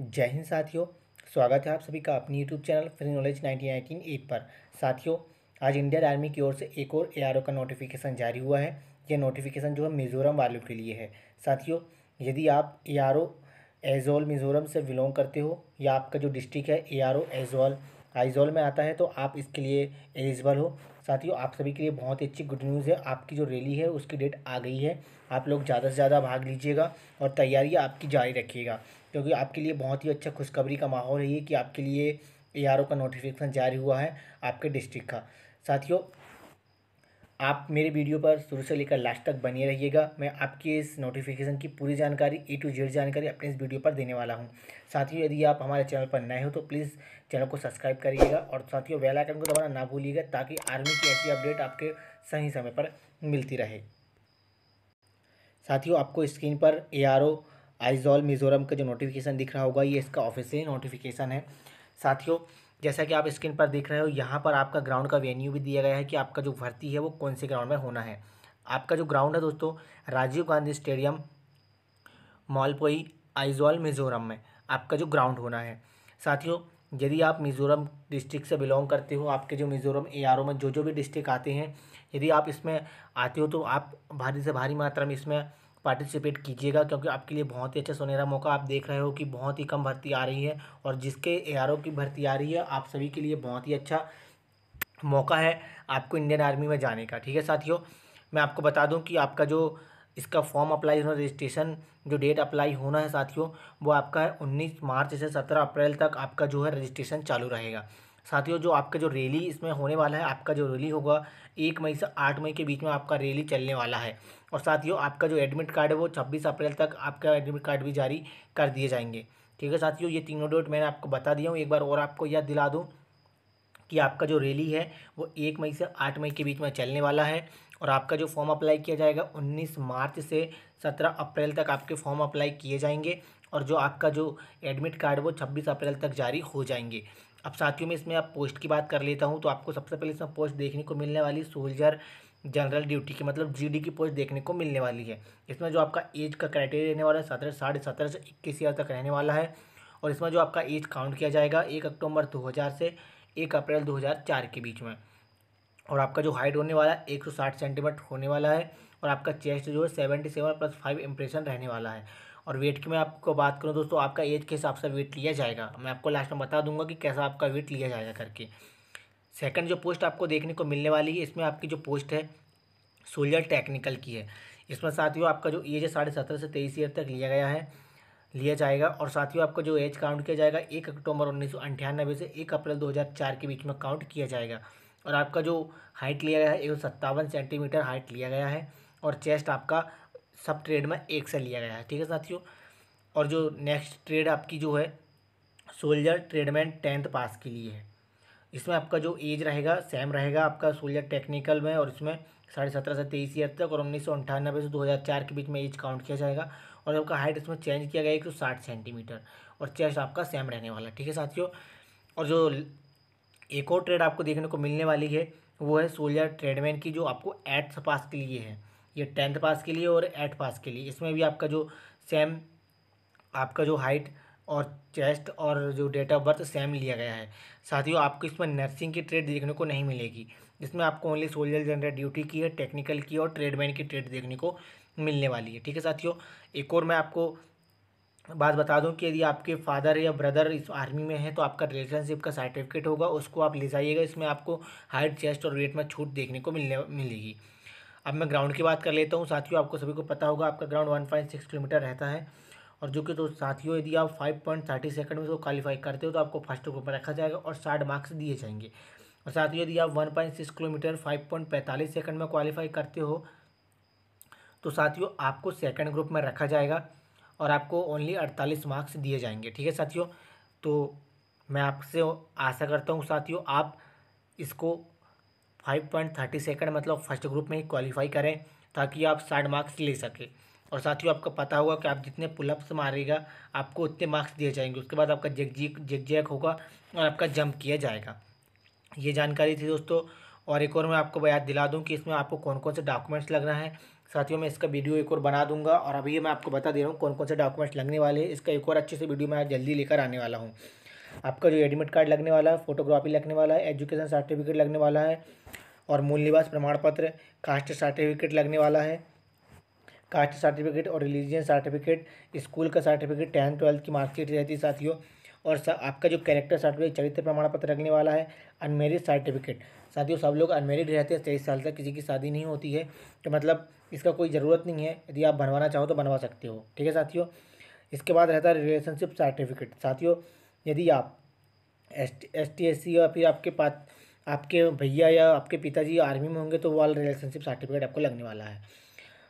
जय हिंद साथियों स्वागत है आप सभी का अपने YouTube channel free knowledge nineteen nineteen eight पर साथियों आज इंडियन आर्मी की ओर से एक और एआरओ का नोटिफिकेशन जारी हुआ है यह नोटिफिकेशन जो है मिज़ोरम वालों के लिए है साथियों यदि आप एआरओ एजोल मिज़ोरम से बिलोंग करते हो या आपका जो डिस्ट्रिक्ट है ए आर आइजोल में आता है तो आप इसके लिए एलिजिबल हो साथियों आप सभी के लिए बहुत ही अच्छी गुड न्यूज़ है आपकी जो रैली है उसकी डेट आ गई है आप लोग ज़्यादा से ज़्यादा भाग लीजिएगा और तैयारी आपकी जारी रखिएगा क्योंकि आपके लिए बहुत ही अच्छा खुशखबरी का माहौल है ये कि आपके लिए ए का नोटिफिकेशन जारी हुआ है आपके डिस्ट्रिक्ट का साथियों आप मेरे वीडियो पर शुरू से लेकर लास्ट तक बने रहिएगा मैं आपके इस नोटिफिकेशन की पूरी जानकारी ए टू जेड जानकारी अपने इस वीडियो पर देने वाला हूँ साथियों यदि आप हमारे चैनल पर नए हो तो प्लीज़ चैनल को सब्सक्राइब करिएगा और साथियों वेल आइकन को दबाना ना भूलिएगा ताकि आर्मी की ऐसी अपडेट आपके सही समय पर मिलती रहे साथियों आपको स्क्रीन पर A R O Aizawl Mizoram का जो नोटिफिकेशन दिख रहा होगा ये इसका ऑफिसियल नोटिफिकेशन है साथियों जैसा कि आप स्क्रीन पर देख रहे हो यहाँ पर आपका ग्राउंड का वेन्यू भी दिया गया है कि आपका जो भर्ती है वो कौन से ग्राउंड में होना है आपका जो ग्राउंड है दोस्तों राजीव गांधी स्टेडियम मॉलपोई आइजॉल मिज़ोरम में आपका जो ग्राउंड होना है साथियों यदि आप मिज़ोरम डिस्ट्रिक्ट से बिलोंग करते हो आपके जो मिज़ोरम ए में जो जो भी डिस्ट्रिक्ट आते हैं यदि आप इसमें आते हो तो आप भारी से भारी मात्रा में इसमें पार्टिसिपेट कीजिएगा क्योंकि आपके लिए बहुत ही अच्छा सुनहरा मौका आप देख रहे हो कि बहुत ही कम भर्ती आ रही है और जिसके ए की भर्ती आ रही है आप सभी के लिए बहुत ही अच्छा मौका है आपको इंडियन आर्मी में जाने का ठीक है साथियों मैं आपको बता दूं कि आपका जो इसका फॉर्म अप्लाई होना रजिस्ट्रेशन जो डेट अप्लाई होना है साथियों वो आपका है उन्नीस मार्च से सत्रह अप्रैल तक आपका जो है रजिस्ट्रेशन चालू रहेगा साथियों जो आपका जो रैली इसमें होने वाला है आपका जो रैली होगा एक मई से आठ मई के बीच में आपका रैली चलने वाला है और साथियों आपका जो एडमिट कार्ड है वो छब्बीस अप्रैल तक आपका एडमिट कार्ड भी जारी कर दिए जाएंगे ठीक है साथियों ये तीनों डेट मैंने आपको बता दिया हूँ एक बार और आपको याद दिला दूँ कि आपका जो रैली है वो एक मई से आठ मई के बीच में चलने वाला है और आपका जो फॉर्म अप्लाई किया जाएगा उन्नीस मार्च से सत्रह अप्रैल तक आपके फॉर्म अप्लाई किए जाएंगे और जो आपका जो एडमिट कार्ड वो छब्बीस अप्रैल तक जारी हो जाएंगे अब साथियों में इसमें आप पोस्ट की बात कर लेता हूँ तो आपको सबसे पहले इसमें पोस्ट देखने को मिलने वाली सोल्जर जनरल ड्यूटी की मतलब जीडी की पोस्ट देखने को मिलने वाली है इसमें जो आपका एज का क्राइटेरिया रहने वाला है सत्रह साढ़े सत्रह से इक्कीस ईयर तक रहने वाला है और इसमें जो आपका एज काउंट किया जाएगा एक अक्टूबर दो हज़ार से एक अप्रैल दो हज़ार चार के बीच में और आपका जो हाइट होने वाला है एक सौ साठ सेंटीमीटर होने वाला है और आपका चेस्ट जो है seventy seven plus five impression रहने वाला है और वेट की मैं आपको बात करूँ दोस्तों आपका एज के हिसाब से वेट लिया जाएगा मैं आपको लास्ट में बता दूंगा कि कैसा आपका वेट लिया जाएगा करके सेकंड जो पोस्ट आपको देखने को मिलने वाली है इसमें आपकी जो पोस्ट है सोल्जर टेक्निकल की है इसमें साथियों आपका जो एज है साढ़े सत्रह से तेईस ईयर तक लिया गया है लिया जाएगा और साथियों आपका जो एज काउंट किया जाएगा एक अक्टूबर उन्नीस से एक अप्रैल चार के बीच में काउंट किया जाएगा और आपका जो हाइट लिया गया है एक सेंटीमीटर हाइट लिया गया है और चेस्ट आपका सब ट्रेड में एक से लिया गया है ठीक है साथियों और जो नेक्स्ट ट्रेड आपकी जो है सोल्जर ट्रेडमैन टेंथ पास के लिए है इसमें आपका जो एज रहेगा सेम रहेगा आपका सोल्जर टेक्निकल में और इसमें साढ़े सत्रह से तेईस ईयर तक और उन्नीस सौ अंठानबे से दो हज़ार चार के बीच में एज काउंट किया जाएगा और आपका हाइट इसमें चेंज किया गया एक सौ साठ सेंटीमीटर और चेस्ट आपका सेम रहने वाला ठीक है साथियों और जो एक और ट्रेड आपको देखने को मिलने वाली है वो है सोल्जर ट्रेडमैन की जो आपको एट्स पास के लिए है ये टेंथ पास के लिए और एट पास के लिए इसमें भी आपका जो सेम आपका जो हाइट और चेस्ट और जो डेट ऑफ बर्थ सेम लिया गया है साथियों आपको इसमें नर्सिंग की ट्रेड देखने को नहीं मिलेगी इसमें आपको ओनली सोल्जर जनरल ड्यूटी की है टेक्निकल की और ट्रेडमैन की ट्रेड देखने को मिलने वाली है ठीक है साथियों एक और मैं आपको बात बता दूं कि यदि आपके फादर या ब्रदर इस आर्मी में है तो आपका रिलेशनशिप का सर्टिफिकेट होगा उसको आप ले जाइएगा इसमें आपको हाइट चेस्ट और वेट में छूट देखने को मिलने मिलेगी अब मैं ग्राउंड की बात कर लेता हूँ साथियों आपको सभी को पता होगा आपका ground one point six kilometre रहता है और जो कि तो साथियों यदि आप फाइव पॉइंट थर्टी सेकंड में उसको क्वालीफाई करते हो तो आपको फर्स्ट ग्रुप में रखा जाएगा और साठ मार्क्स दिए जाएंगे और साथियों यदि आप one point six kilometre five point पैंतालीस सेकंड में क्वालिफाई करते हो तो साथियों आपको सेकेंड ग्रुप में रखा जाएगा और आपको ओनली अड़तालीस मार्क्स दिए जाएंगे ठीक है साथियों तो मैं आपसे आशा करता हूँ साथियों आप इसको फाइव पॉइंट थर्टी सेकेंड मतलब फर्स्ट ग्रुप में ही क्वालिफाई करें ताकि आप साठ मार्क्स ले सकें और साथ ही आपका पता होगा कि आप जितने पुलअप्स मारेगा आपको उतने मार्क्स दिए जाएंगे उसके बाद आपका जेक जीक जेक जैक होगा और आपका जंप किया जाएगा ये जानकारी थी दोस्तों और एक और मैं आपको याद दिला दूँ कि इसमें आपको कौन कौन से डॉक्यूमेंट्स लगना है साथियों मैं इसका वीडियो एक और बना दूंगा और अभी मैं आपको बता दे रहा हूँ कौन कौन से डॉक्यूमेंट्स लगने वाले हैं इसका एक और अच्छे से वीडियो मैं जल्दी लेकर आने वाला हूँ आपका जो एडमिट कार्ड लगने वाला है फोटोग्राफी लगने वाला है एजुकेशन सर्टिफिकेट लगने वाला है और मूल निवास प्रमाण पत्र कास्ट सर्टिफिकेट लगने वाला है कास्ट सर्टिफिकेट और रिलीजियन सर्टिफिकेट स्कूल का सर्टिफिकेट टेंथ ट्वेल्थ की मार्कशीट रहती है साथियों और सा, आपका जो कैरेक्टर सर्टिफिकेट चरित्र प्रमाण पत्र लगने वाला है अनमेरिड सर्टिफिकेट साथियों सब लोग अनमेरिड रहते हैं तेईस साल तक किसी की शादी नहीं होती है तो मतलब इसका कोई ज़रूरत नहीं है यदि आप बनवाना चाहो तो बनवा सकते हो ठीक है साथियों इसके बाद रहता है रिलेशनशिप सर्टिफिकेट साथियों यदि आप S T S T S C या फिर आपके पास आपके भैया या आपके पिताजी आर्मी में होंगे तो वाला रिलेशनशिप सर्टिफिकेट आपको लगने वाला है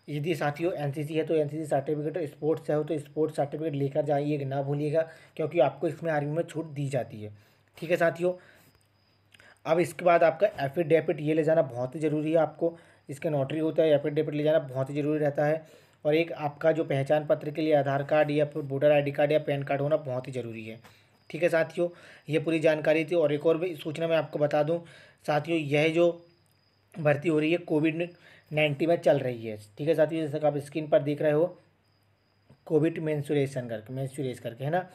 यदि साथियों एन है तो एन सर्टिफिकेट स्पोर्ट्स से हो तो स्पोर्ट्स सर्टिफिकेट लेकर जाइए ना भूलिएगा क्योंकि आपको इसमें आर्मी में छूट दी जाती है ठीक है साथियों अब इसके बाद आपका एफिडेविट ये ले जाना बहुत ही ज़रूरी है आपको इसका नोटरी होता है एफिडेविट ले जाना बहुत ही ज़रूरी रहता है और एक आपका जो पहचान पत्र के लिए आधार कार्ड या फिर वोटर आई कार्ड या पैन कार्ड होना बहुत ही ज़रूरी है ठीक है साथियों ये पूरी जानकारी थी और एक और सूचना मैं आपको बता दूँ साथियों यह जो भर्ती हो रही है कोविड नाइन्टीन में चल रही है ठीक है साथियों जैसे आप स्क्रीन पर देख रहे हो कोविड मैंसुरेशन करके मैंसुरेश करके है ना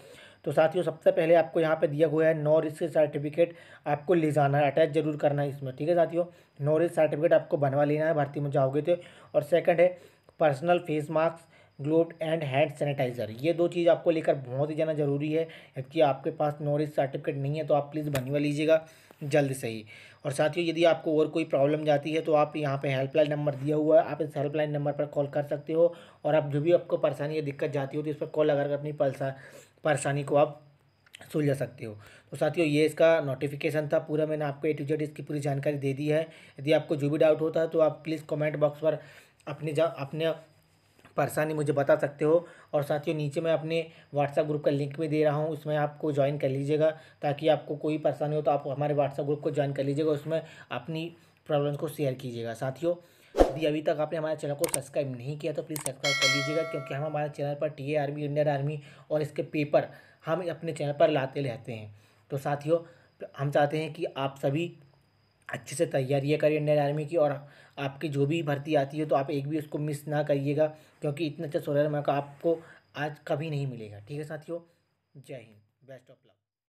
तो साथियों सबसे पहले आपको यहाँ पे दिया हुआ है नो रिस्क सर्टिफिकेट आपको ले जाना है अटैच जरूर करना है इसमें ठीक है साथियों नो रिस्क सर्टिफिकेट आपको बनवा लेना है भर्ती में जाओगे तो और सेकंड है personal face mask glove and hand sanitiser ये दो चीज़ आपको लेकर बहुत ही ज़्यादा ज़रूरी है कि आपके पास नॉलेज सर्टिफिकेट नहीं है तो आप प्लीज़ बनवा लीजिएगा जल्द से ही और साथियों यदि आपको और कोई प्रॉब्लम जाती है तो आप यहाँ पे हेल्पलाइन नंबर दिया हुआ है आप इस हेल्पलाइन नंबर पर कॉल कर सकते हो और आप जो भी आपको परेशानी या दिक्कत जाती हो तो इस पर कॉल लगाकर अपनी परेशानी को आप सुलझा सकते हो तो साथियों ये इसका नोटिफिकेशन था पूरा मैंने आपको ए टू जेड इसकी पूरी जानकारी दे दी है यदि आपको जो भी डाउट होता है तो आप प्लीज़ कमेंट बॉक्स पर अपने जा अपने परेशानी मुझे बता सकते हो और साथियों नीचे मैं अपने व्हाट्सएप ग्रुप का लिंक भी दे रहा हूँ उसमें आपको ज्वाइन कर लीजिएगा ताकि आपको कोई परेशानी हो तो आप हमारे व्हाट्सएप ग्रुप को ज्वाइन कर लीजिएगा उसमें अपनी प्रॉब्लम्स को शेयर कीजिएगा साथियों यदि अभी तक आपने हमारे चैनल को सब्सक्राइब नहीं किया तो प्लीज़ सब्सक्राइब कर लीजिएगा क्योंकि हम हमारे चैनल पर टी आर्मी इंडियन आर्मी और इसके पेपर हम अपने चैनल पर लाते रहते हैं तो साथियों हम चाहते हैं कि आप सभी अच्छे से तैयारियाँ करें इंडियन आर्मी की और आपकी जो भी भर्ती आती है तो आप एक भी उसको मिस ना करिएगा क्योंकि इतना अच्छा सोलर मौका आपको आज कभी नहीं मिलेगा ठीक है साथियों जय हिंद बेस्ट ऑफ लक